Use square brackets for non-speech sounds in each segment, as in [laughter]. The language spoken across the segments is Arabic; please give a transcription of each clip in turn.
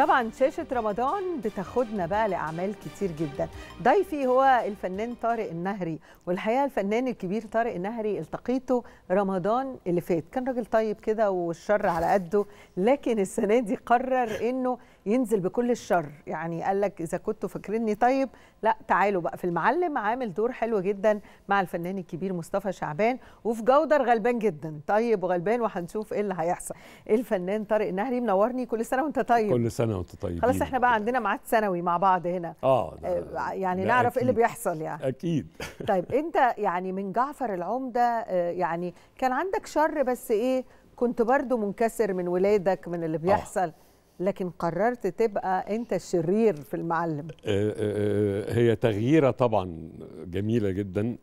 طبعا شاشة رمضان بتاخدنا بقى لأعمال كتير جدا ضيفي هو الفنان طارق النهري والحقيقة الفنان الكبير طارق النهري التقيته رمضان اللي فات كان راجل طيب كده والشر على قده لكن السنة دي قرر أنه ينزل بكل الشر يعني قال لك اذا كنتوا فاكريني طيب لا تعالوا بقى في المعلم عامل دور حلو جدا مع الفنان الكبير مصطفى شعبان وفي جودر غلبان جدا طيب وغلبان وهنشوف ايه اللي هيحصل الفنان طارق النهري منورني كل سنه وانت طيب كل سنه وانت طيب خلاص احنا بقى عندنا ميعاد سنوي مع بعض هنا اه, آه، يعني نعرف ايه اللي بيحصل يعني اكيد [laughs] طيب انت يعني من جعفر العمده آه، يعني كان عندك شر بس ايه كنت برضو منكسر من ولادك من اللي آه. بيحصل آه. لكن قررت تبقى انت الشرير في المعلم آه، آه، آه، هي تغييره طبعا جميله جدا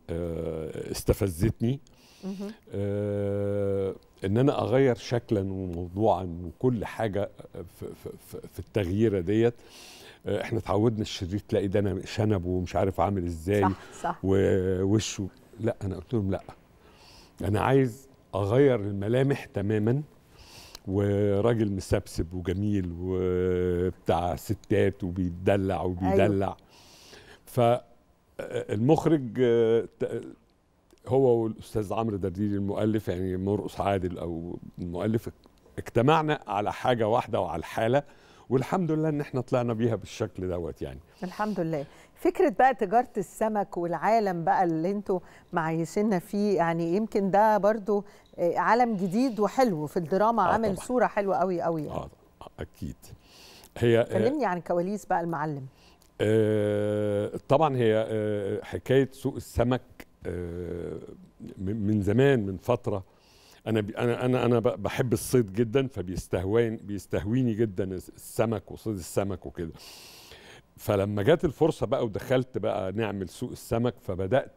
استفزتني ان انا اغير شكلا وموضوعا وكل حاجه في, التغييره ديت احنا اتعودنا الشرير تلاقي ده انا شنب ومش عارف عامل ازاي صح صح ووشه لا انا قلت لهم لا انا عايز اغير الملامح تماما وراجل مسبسب وجميل وبتاع ستات وبيدلع وبيدلع أيوه. فالمخرج آه، آه، هو والاستاذ عمرو درديري المؤلف يعني مرقص عادل او المؤلف اجتمعنا على حاجه واحده وعلى الحاله والحمد لله ان احنا طلعنا بيها بالشكل دوت يعني الحمد لله فكره بقى تجاره السمك والعالم بقى اللي انتوا معيشينا فيه يعني يمكن ده برضو آه، عالم جديد وحلو في الدراما آه عامل طبعًا. صوره حلوه قوي قوي يعني. آه،, اه اكيد هي آه، كلمني عن كواليس بقى المعلم آه طبعا هي آه حكايه سوق السمك آه من زمان من فتره انا انا انا انا بحب الصيد جدا فبيستهواني بيستهويني جدا السمك وصيد السمك وكده فلما جت الفرصه بقى ودخلت بقى نعمل سوق السمك فبدات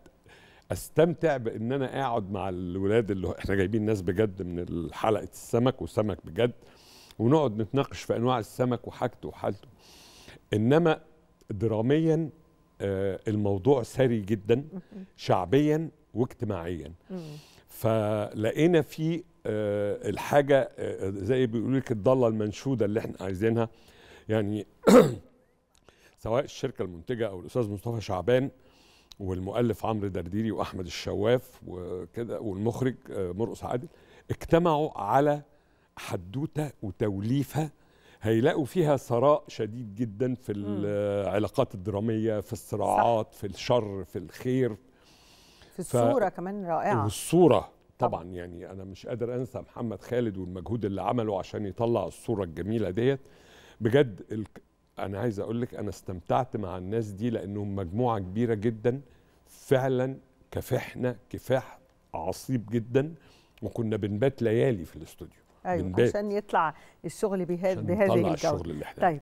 استمتع بان انا قاعد مع الولاد اللي احنا جايبين ناس بجد من حلقه السمك وسمك بجد ونقعد نتناقش في انواع السمك وحاجته وحالته انما دراميا آه، الموضوع ثري جدا شعبيا واجتماعيا فلقينا في آه، الحاجه آه، آه، زي بيقولوا لك الضاله المنشوده اللي احنا عايزينها يعني [clears throat] سواء الشركه المنتجه او الاستاذ مصطفى شعبان والمؤلف عمرو درديري واحمد الشواف وكده والمخرج مرقص عادل اجتمعوا على حدوته وتوليفه هيلاقوا فيها ثراء شديد جدا في العلاقات الدراميه في الصراعات في الشر في الخير الصوره ف... كمان رائعه والصوره طبعا يعني انا مش قادر انسى محمد خالد والمجهود اللي عمله عشان يطلع الصوره الجميله ديت بجد ال... انا عايز اقول لك انا استمتعت مع الناس دي لانهم مجموعه كبيره جدا فعلا كفحنا كفاح عصيب جدا وكنا بنبات ليالي في الاستوديو ايوه عشان يطلع الشغل بهذا بهذه الجوده الشغل اللي احنا طيب